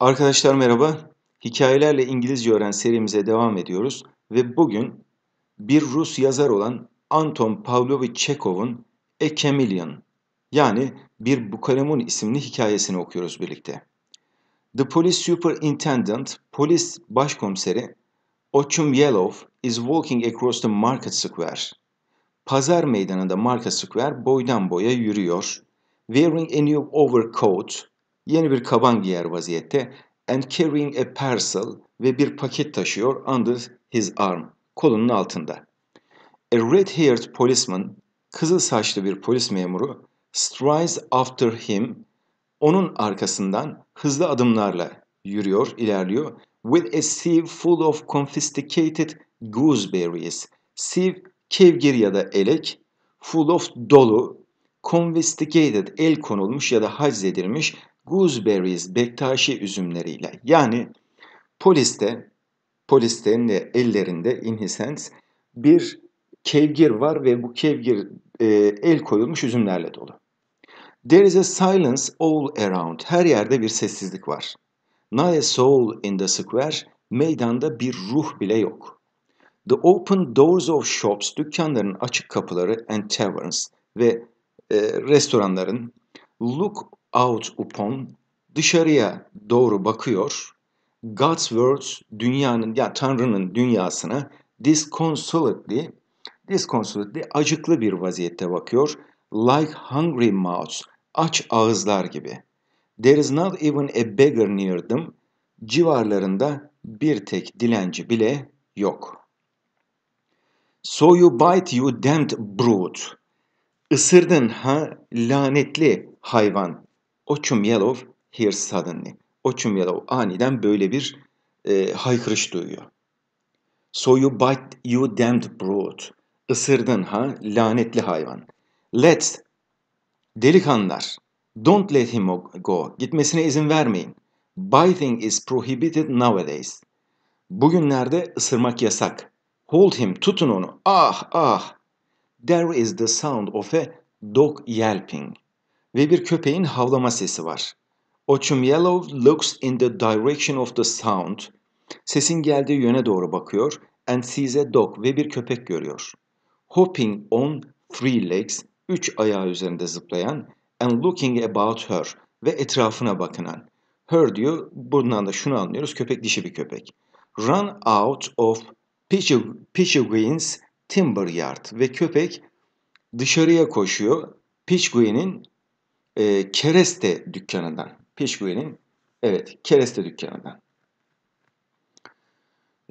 Arkadaşlar merhaba. Hikayelerle İngilizce öğren serimize devam ediyoruz ve bugün bir Rus yazar olan Anton Pavlovich Çekhov'un A Chameleon yani Bir Bukalemun isimli hikayesini okuyoruz birlikte. The police superintendent, polis başkomiseri Ochum Yelov is walking across the market square. Pazar meydanında market square boydan boya yürüyor. Wearing a new overcoat, Yeni bir kaban giyer vaziyette and carrying a parcel ve bir paket taşıyor under his arm, kolunun altında. A red-haired policeman, kızıl saçlı bir polis memuru, strides after him, onun arkasından hızlı adımlarla yürüyor, ilerliyor. With a sieve full of confiscated gooseberries. Sieve, kevgir ya da elek, full of dolu, confiscated, el konulmuş ya da haczedilmiş gooseberries, bektaşi üzümleriyle. Yani poliste, polistenin de ellerinde inhisens bir kevgir var ve bu kevgir e, el koyulmuş üzümlerle dolu. There is a silence all around. Her yerde bir sessizlik var. Not a soul in the square. Meydanda bir ruh bile yok. The open doors of shops, dükkanların açık kapıları and taverns ve e, restoranların look out upon dışarıya doğru bakıyor. God's world dünyanın ya Tanrı'nın dünyasına disconsolately disconsolately acıklı bir vaziyette bakıyor. Like hungry mouths aç ağızlar gibi. There is not even a beggar near them. Civarlarında bir tek dilenci bile yok. So you bite you damned brute. Isırdın ha lanetli hayvan Oçumyelov hears suddenly. Oçumyelov aniden böyle bir e, haykırış duyuyor. So you bite you damned brute. Isırdın ha lanetli hayvan. Let's delikanlar. Don't let him go. Gitmesine izin vermeyin. Biting is prohibited nowadays. Bugünlerde ısırmak yasak. Hold him, tutun onu. Ah, ah. There is the sound of a dog yelping ve bir köpeğin havlama sesi var. Ochum Yellow looks in the direction of the sound. Sesin geldiği yöne doğru bakıyor and sees a dog ve bir köpek görüyor. Hopping on three legs, üç ayağı üzerinde zıplayan and looking about her ve etrafına bakınan. Her diyor, buradan da şunu anlıyoruz, köpek dişi bir köpek. Run out of Pitchguin's timber yard ve köpek dışarıya koşuyor. Pitchguin'in e, kereste dükkanından. Pişbue'nin evet kereste dükkanından.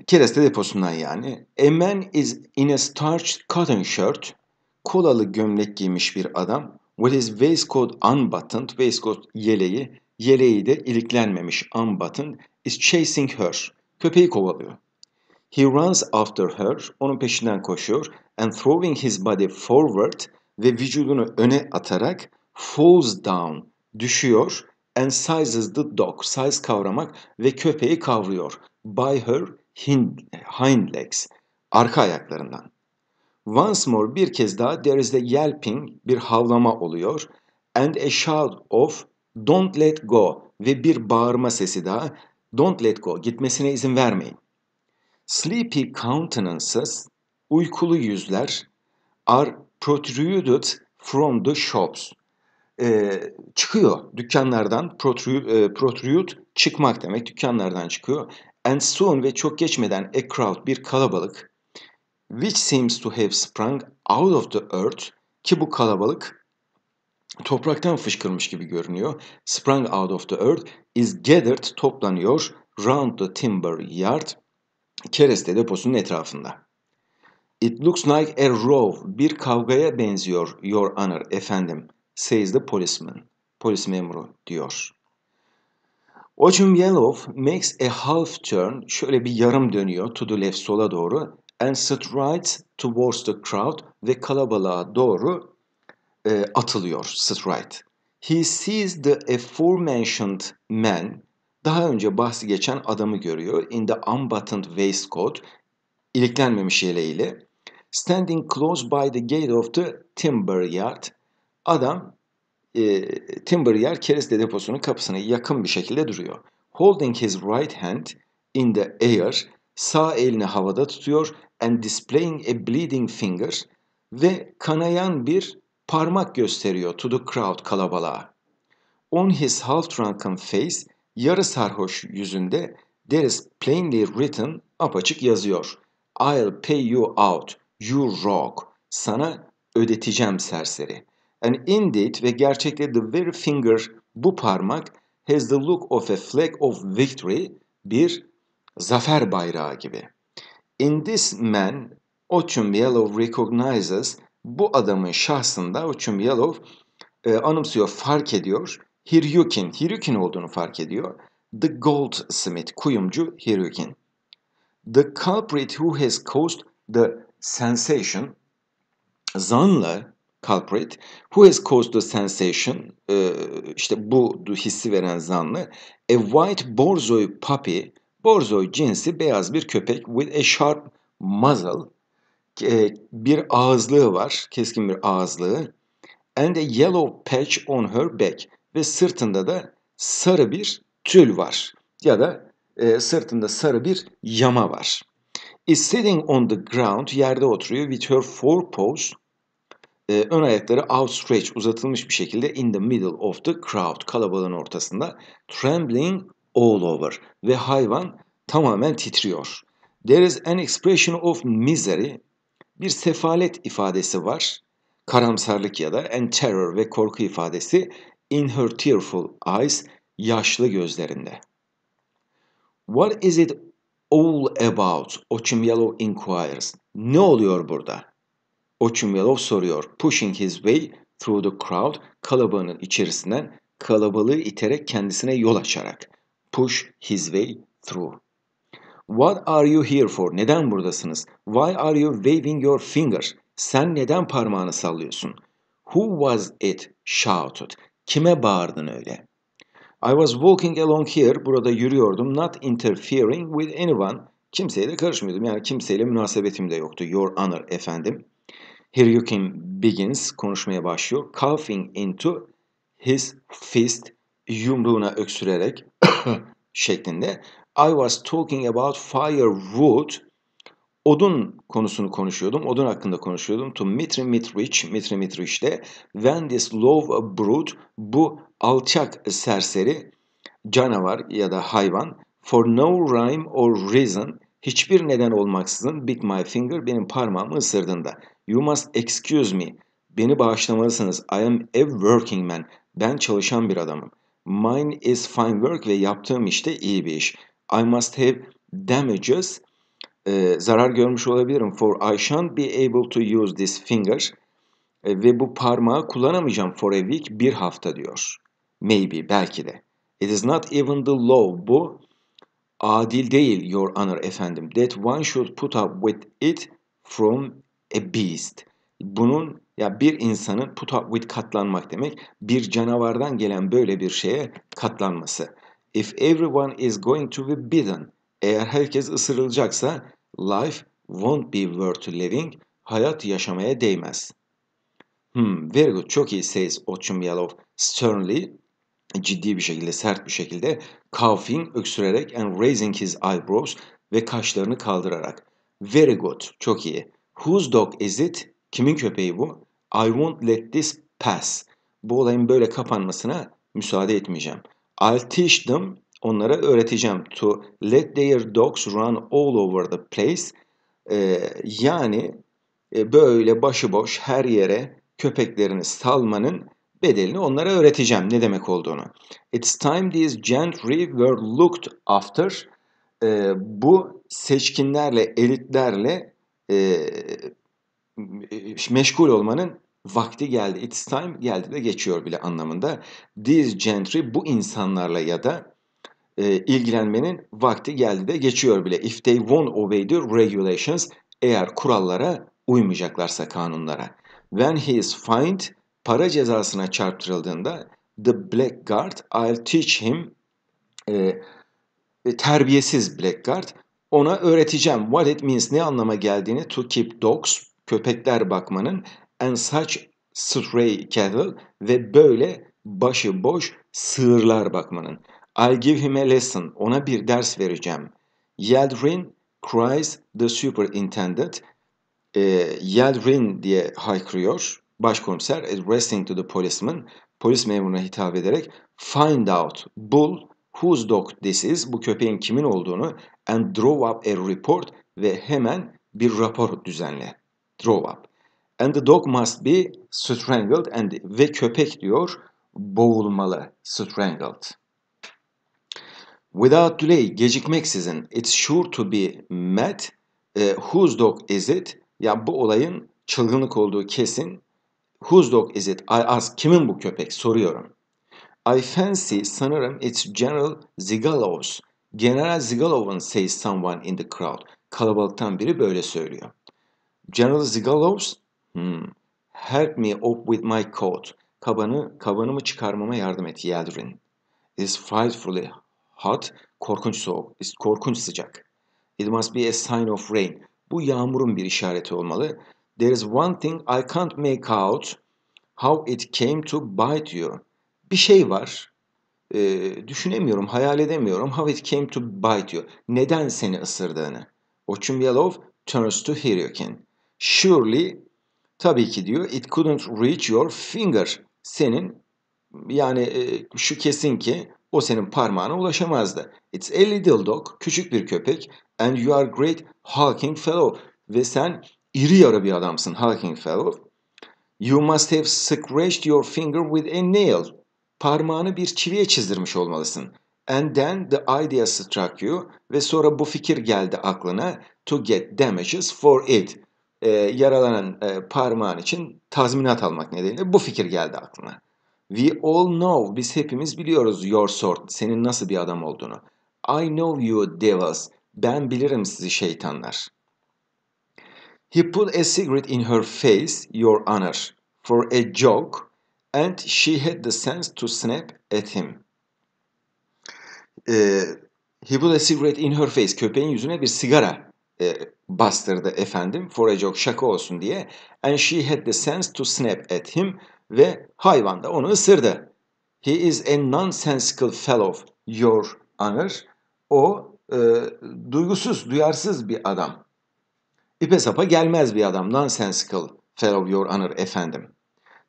Kereste deposundan yani. A man is in a starched cotton shirt. Kolalı gömlek giymiş bir adam. With his waistcoat unbuttoned. Waistcoat yeleği. Yeleği de iliklenmemiş unbuttoned. Is chasing her. Köpeği kovalıyor. He runs after her. Onun peşinden koşuyor. And throwing his body forward. Ve vücudunu öne atarak falls down düşüyor and sizes the dog size kavramak ve köpeği kavruyor by her hind, hind legs arka ayaklarından. Once more bir kez daha there is the yelping bir havlama oluyor and a shout of don't let go ve bir bağırma sesi daha don't let go gitmesine izin vermeyin. Sleepy countenances uykulu yüzler are protruded from the shops e, çıkıyor dükkanlardan protrude, e, protrude çıkmak demek dükkanlardan çıkıyor. And soon ve çok geçmeden a crowd bir kalabalık which seems to have sprung out of the earth ki bu kalabalık topraktan fışkırmış gibi görünüyor. Sprung out of the earth is gathered toplanıyor round the timber yard kereste deposunun etrafında. It looks like a row. Bir kavgaya benziyor your honor efendim says the policeman. Polis memuru diyor. Ojum Yellow makes a half turn, şöyle bir yarım dönüyor to the left sola doğru and strides towards the crowd ve kalabalığa doğru e, atılıyor stride. He sees the aforementioned man, daha önce bahsi geçen adamı görüyor in the unbuttoned waistcoat, iliklenmemiş yeleğiyle, standing close by the gate of the timber yard, Adam e, Timberyard kereste deposunun kapısına yakın bir şekilde duruyor. Holding his right hand in the air, sağ elini havada tutuyor and displaying a bleeding finger ve kanayan bir parmak gösteriyor to the crowd kalabalığa. On his half drunken face, yarı sarhoş yüzünde there is plainly written apaçık yazıyor. I'll pay you out, you rogue." Sana ödeteceğim serseri. And indeed ve gerçekte the very finger bu parmak has the look of a flag of victory bir zafer bayrağı gibi. In this man Ochum Yellow recognizes bu adamın şahsında Ochum Yellow e, anımsıyor, fark ediyor. Hiryukin, Hiryukin olduğunu fark ediyor. The goldsmith, kuyumcu Hiryukin. The culprit who has caused the sensation, zanla culprit who has caused the sensation e, işte bu hissi veren zanlı a white borzoi puppy borzoi cinsi beyaz bir köpek with a sharp muzzle e, bir ağızlığı var keskin bir ağızlığı and a yellow patch on her back ve sırtında da sarı bir tül var ya da e, sırtında sarı bir yama var. Is sitting on the ground yerde oturuyor with her forepaws e, ön ayakları outstretched uzatılmış bir şekilde in the middle of the crowd kalabalığın ortasında trembling all over ve hayvan tamamen titriyor. There is an expression of misery bir sefalet ifadesi var. Karamsarlık ya da and terror ve korku ifadesi in her tearful eyes yaşlı gözlerinde. What is it all about? Ochim Yellow inquires. Ne oluyor burada? Ochumyalov soruyor. Pushing his way through the crowd, kalabalığın içerisinden kalabalığı iterek kendisine yol açarak. Push his way through. What are you here for? Neden buradasınız? Why are you waving your finger? Sen neden parmağını sallıyorsun? Who was it? Shouted. Kime bağırdın öyle? I was walking along here. Burada yürüyordum. Not interfering with anyone. Kimseye de karışmıyordum. Yani kimseyle münasebetim de yoktu. Your honor efendim. Hiryukin Begins konuşmaya başlıyor. Coughing into his fist yumruğuna öksürerek şeklinde. I was talking about firewood. Odun konusunu konuşuyordum. Odun hakkında konuşuyordum. To Mitri Mitrich, Mitri Mitrich'te when this low brute, bu alçak serseri canavar ya da hayvan for no rhyme or reason hiçbir neden olmaksızın bit my finger benim parmağımı ısırdığında. You must excuse me. Beni bağışlamalısınız. I am a working man. Ben çalışan bir adamım. Mine is fine work ve yaptığım işte iyi bir iş. I must have damages. Ee, zarar görmüş olabilirim. For I shan't be able to use this finger. Ee, ve bu parmağı kullanamayacağım for a week. Bir hafta diyor. Maybe, belki de. It is not even the law. Bu adil değil your honor efendim. That one should put up with it from a beast. Bunun ya bir insanın put up with katlanmak demek bir canavardan gelen böyle bir şeye katlanması. If everyone is going to be bitten, eğer herkes ısırılacaksa life won't be worth living, hayat yaşamaya değmez. Hmm, very good, çok iyi says Oçumyalov sternly, ciddi bir şekilde, sert bir şekilde coughing, öksürerek and raising his eyebrows ve kaşlarını kaldırarak. Very good, çok iyi. Whose dog is it? Kimin köpeği bu? I won't let this pass. Bu olayın böyle kapanmasına müsaade etmeyeceğim. I'll teach them. Onlara öğreteceğim. To let their dogs run all over the place. Ee, yani e, böyle başıboş her yere köpeklerini salmanın bedelini onlara öğreteceğim ne demek olduğunu. It's time these gentry were looked after. Ee, bu seçkinlerle, elitlerle meşgul olmanın vakti geldi. It's time geldi de geçiyor bile anlamında. These gentry bu insanlarla ya da e, ilgilenmenin vakti geldi de geçiyor bile. If they won't obey the regulations eğer kurallara uymayacaklarsa kanunlara. When he is fined para cezasına çarptırıldığında the blackguard I'll teach him e, terbiyesiz blackguard ona öğreteceğim what it means ne anlama geldiğini to keep dogs köpekler bakmanın and such stray cattle ve böyle başı boş sığırlar bakmanın. I'll give him a lesson. Ona bir ders vereceğim. Yeldrin cries the superintendent. E, ee, Yeldrin diye haykırıyor. Başkomiser addressing to the policeman. Polis memuruna hitap ederek find out, bul whose dog this is, bu köpeğin kimin olduğunu and draw up a report ve hemen bir rapor düzenle. Draw up. And the dog must be strangled and ve köpek diyor boğulmalı. Strangled. Without delay, gecikmeksizin. It's sure to be mad. E, whose dog is it? Ya bu olayın çılgınlık olduğu kesin. Whose dog is it? I ask. Kimin bu köpek? Soruyorum. I fancy sanırım it's General Zigalov's. General Zigalov'un says someone in the crowd. Kalabalıktan biri böyle söylüyor. General Zigalov's hmm, help me up with my coat. Kabanı, kabanımı çıkarmama yardım et Yeldrin. It's frightfully hot. Korkunç soğuk. It's korkunç sıcak. It must be a sign of rain. Bu yağmurun bir işareti olmalı. There is one thing I can't make out. How it came to bite you bir şey var. E, düşünemiyorum, hayal edemiyorum. How it came to bite you. Neden seni ısırdığını. Oçumyalov turns to Hiryukin. Surely, tabii ki diyor, it couldn't reach your finger. Senin, yani e, şu kesin ki o senin parmağına ulaşamazdı. It's a little dog, küçük bir köpek. And you are great hulking fellow. Ve sen iri yarı bir adamsın hulking fellow. You must have scratched your finger with a nail parmağını bir çiviye çizdirmiş olmalısın. And then the idea struck you ve sonra bu fikir geldi aklına to get damages for it. E, yaralanan e, parmağın için tazminat almak nedeniyle bu fikir geldi aklına. We all know, biz hepimiz biliyoruz your sort, senin nasıl bir adam olduğunu. I know you devils, ben bilirim sizi şeytanlar. He put a cigarette in her face, your honor, for a joke, And she had the sense to snap at him. Ee, he put a cigarette in her face. Köpeğin yüzüne bir sigara e, bastırdı efendim. For a joke, şaka olsun diye. And she had the sense to snap at him. Ve hayvan da onu ısırdı. He is a nonsensical fellow, your honor. O e, duygusuz, duyarsız bir adam. İpe sapa gelmez bir adam. Nonsensical fellow, your honor efendim.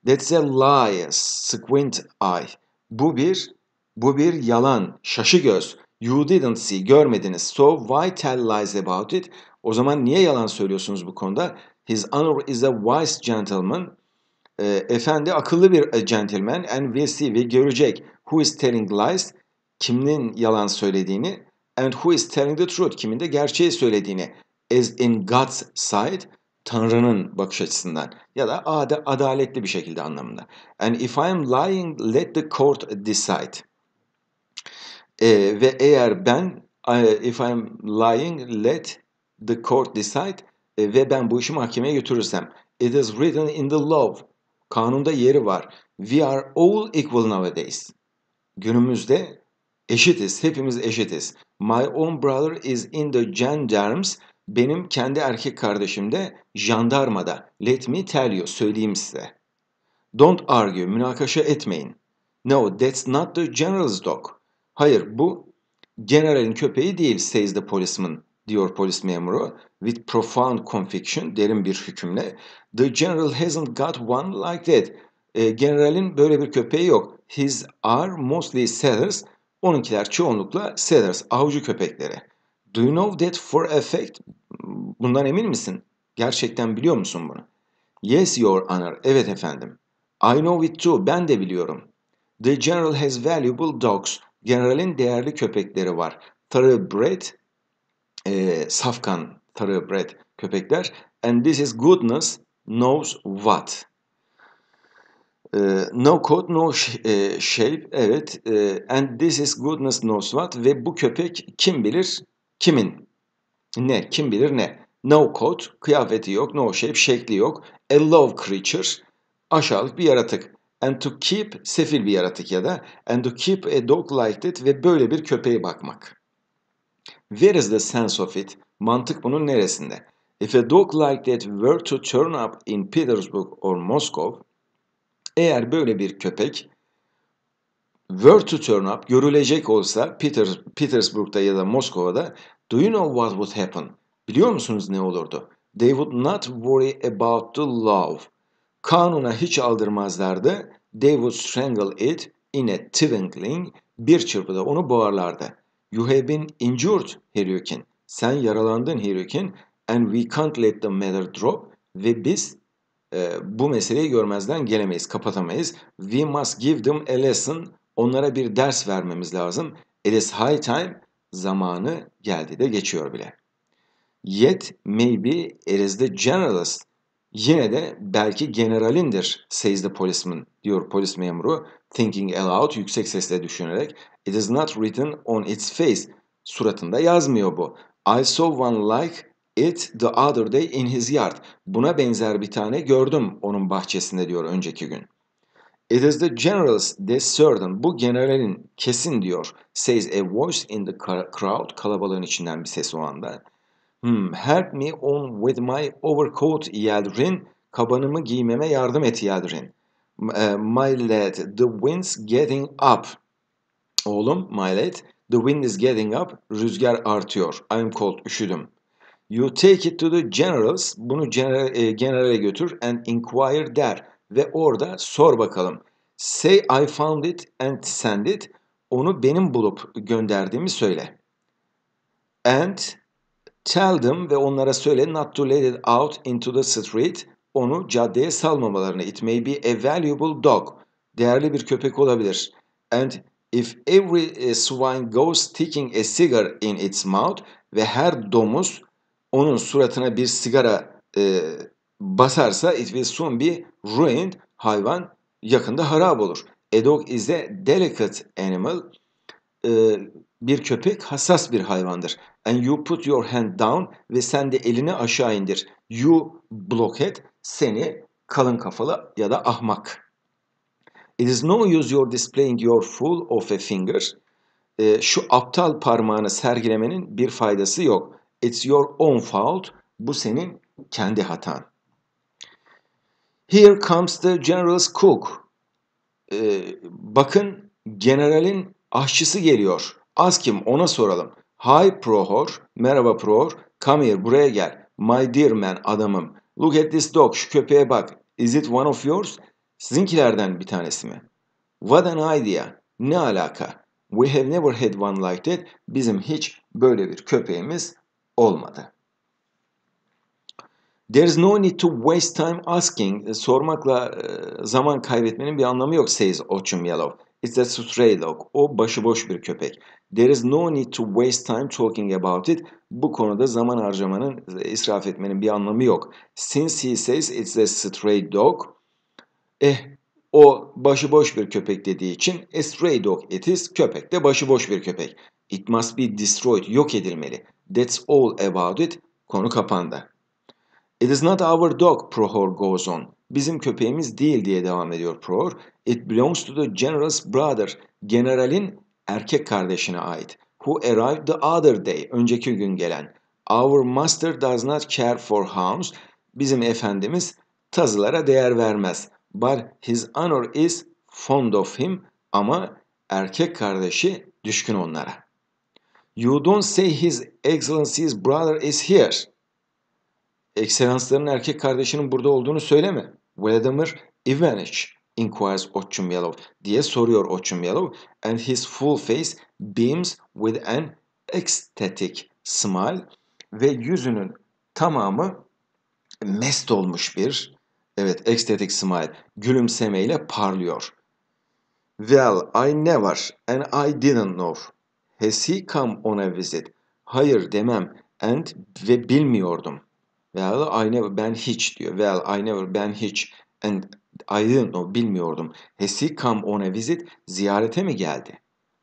That's a lie. Squint eye. Bu bir bu bir yalan. Şaşı göz. You didn't see. Görmediniz. So why tell lies about it? O zaman niye yalan söylüyorsunuz bu konuda? His honor is a wise gentleman. E, efendi akıllı bir e, gentleman. And we'll see. Ve görecek. Who is telling lies? Kimin yalan söylediğini. And who is telling the truth? Kimin de gerçeği söylediğini. Is in God's side. Tanrı'nın bakış açısından ya da ad adaletli bir şekilde anlamında. And if I'm lying, let the court decide. E, ve eğer ben, e, if I'm lying, let the court decide e, ve ben bu işi mahkemeye götürürsem. It is written in the law. Kanunda yeri var. We are all equal nowadays. Günümüzde eşitiz, hepimiz eşitiz. My own brother is in the gendarmes benim kendi erkek kardeşim de jandarmada. Let me tell you, söyleyeyim size. Don't argue, münakaşa etmeyin. No, that's not the general's dog. Hayır, bu generalin köpeği değil, says the policeman, diyor polis memuru. With profound conviction, derin bir hükümle. The general hasn't got one like that. E, generalin böyle bir köpeği yok. His are mostly setters. Onunkiler çoğunlukla setters, avcı köpekleri. Do you know that for a fact? bundan emin misin? Gerçekten biliyor musun bunu? Yes, Your Honor. Evet efendim. I know it too. Ben de biliyorum. The general has valuable dogs. Generalin değerli köpekleri var. Thoroughbred, e, safkan thoroughbred köpekler. And this is goodness knows what. E, no coat, no e, shape. Evet. E, and this is goodness knows what. Ve bu köpek kim bilir? Kimin? Ne? Kim bilir ne? No coat, kıyafeti yok, no shape, şekli yok. A love creature, aşağılık bir yaratık. And to keep, sefil bir yaratık ya da. And to keep a dog like that ve böyle bir köpeğe bakmak. Where is the sense of it? Mantık bunun neresinde? If a dog like that were to turn up in Petersburg or Moscow, eğer böyle bir köpek were to turn up görülecek olsa Peters, Petersburg'da ya da Moskova'da Do you know what would happen? Biliyor musunuz ne olurdu? They would not worry about the love. Kanuna hiç aldırmazlardı. They would strangle it in a twinkling. Bir çırpıda onu boğarlardı. You have been injured Heryukin. Sen yaralandın Heryukin. And we can't let the matter drop. Ve biz e, bu meseleyi görmezden gelemeyiz, kapatamayız. We must give them a lesson. Onlara bir ders vermemiz lazım. It is high time zamanı geldi de geçiyor bile. Yet maybe it is the generalist. Yine de belki generalindir says the policeman diyor polis memuru thinking aloud yüksek sesle düşünerek. It is not written on its face. Suratında yazmıyor bu. I saw one like it the other day in his yard. Buna benzer bir tane gördüm onun bahçesinde diyor önceki gün. It is the general's that's Bu generalin kesin diyor. Says a voice in the crowd. Kalabalığın içinden bir ses o anda. Hmm, help me on with my overcoat Yadrin. Kabanımı giymeme yardım et Yadrin. E, my lad, the wind's getting up. Oğlum, my lad, the wind is getting up. Rüzgar artıyor. I'm cold, üşüdüm. You take it to the generals. Bunu general, e, generale götür and inquire der ve orada sor bakalım. Say I found it and send it. Onu benim bulup gönderdiğimi söyle. And tell them ve onlara söyle not to let it out into the street. Onu caddeye salmamalarını. It may be a valuable dog. Değerli bir köpek olabilir. And if every eh, swine goes sticking a cigar in its mouth ve her domuz onun suratına bir sigara e, basarsa it will soon be ruined. Hayvan yakında harap olur. A dog is a delicate animal. Ee, bir köpek hassas bir hayvandır. And you put your hand down ve sen de elini aşağı indir. You blockhead seni kalın kafalı ya da ahmak. It is no use your displaying your full of a finger. Ee, şu aptal parmağını sergilemenin bir faydası yok. It's your own fault. Bu senin kendi hatan. Here comes the general's cook. Ee, bakın generalin aşçısı geliyor. Az kim ona soralım. Hi Prohor. Merhaba Prohor. Come here buraya gel. My dear man adamım. Look at this dog. Şu köpeğe bak. Is it one of yours? Sizinkilerden bir tanesi mi? What an idea. Ne alaka? We have never had one like that. Bizim hiç böyle bir köpeğimiz olmadı. There is no need to waste time asking. E, sormakla e, zaman kaybetmenin bir anlamı yok says Ochum Yellow. It's a stray dog. O başıboş bir köpek. There is no need to waste time talking about it. Bu konuda zaman harcamanın, e, israf etmenin bir anlamı yok. Since he says it's a stray dog. Eh o başıboş bir köpek dediği için a stray dog it is. Köpek de başıboş bir köpek. It must be destroyed. Yok edilmeli. That's all about it. Konu kapandı. It is not our dog, Prohor goes on. Bizim köpeğimiz değil diye devam ediyor Prohor. It belongs to the general's brother. Generalin erkek kardeşine ait. Who arrived the other day. Önceki gün gelen. Our master does not care for hounds. Bizim efendimiz tazılara değer vermez. But his honor is fond of him. Ama erkek kardeşi düşkün onlara. You don't say his excellency's brother is here. Ekselansların erkek kardeşinin burada olduğunu söyleme. Vladimir Ivanich inquires Otchumyalov diye soruyor Otchumyalov and his full face beams with an ecstatic smile ve yüzünün tamamı mest olmuş bir evet ecstatic smile gülümsemeyle parlıyor. Well, I never and I didn't know. Has he come on a visit? Hayır demem and ve bilmiyordum.'' Well, I never, ben hiç diyor. Well, I never, ben hiç. And I didn't know, bilmiyordum. Has he come on a visit? Ziyarete mi geldi?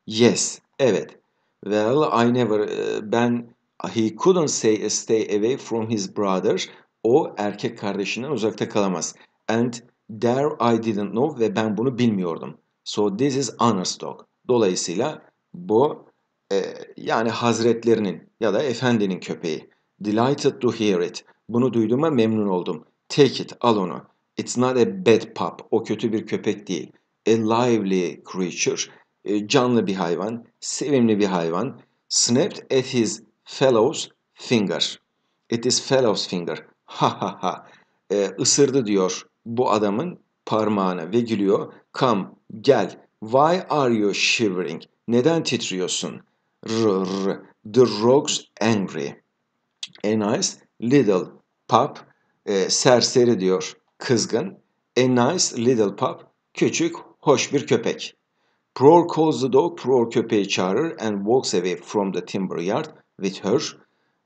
Yes, evet. Well, I never, e, ben, he couldn't say stay away from his brother. O erkek kardeşinden uzakta kalamaz. And there I didn't know ve ben bunu bilmiyordum. So this is honest dog. Dolayısıyla bu e, yani hazretlerinin ya da efendinin köpeği. Delighted to hear it. Bunu duyduğuma memnun oldum. Take it, al onu. It's not a bad pup. O kötü bir köpek değil. A lively creature. E, canlı bir hayvan. Sevimli bir hayvan. Snapped at his fellow's finger. It is fellow's finger. Ha ha ha. E, ısırdı diyor bu adamın parmağını ve gülüyor. Come, gel. Why are you shivering? Neden titriyorsun? R, r, the rogue's angry. A nice little pup e, serseri diyor kızgın. A nice little pup küçük hoş bir köpek. Proor calls the dog, Proor köpeği çağırır and walks away from the timber yard with her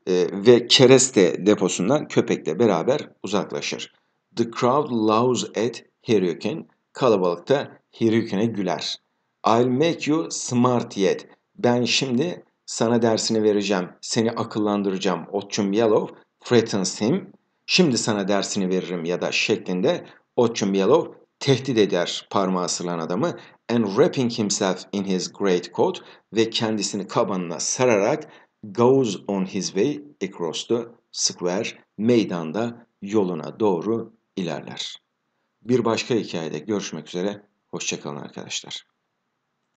e, ve kereste deposundan köpekle beraber uzaklaşır. The crowd laughs at Hiryukin, kalabalıkta Hiryukin'e güler. I'll make you smart yet. Ben şimdi sana dersini vereceğim, seni akıllandıracağım. Otçum Yellow threatens him, şimdi sana dersini veririm ya da şeklinde Otchum tehdit eder parmağı sıran adamı and wrapping himself in his great coat ve kendisini kabanına sararak goes on his way across the square meydanda yoluna doğru ilerler. Bir başka hikayede görüşmek üzere. Hoşçakalın arkadaşlar.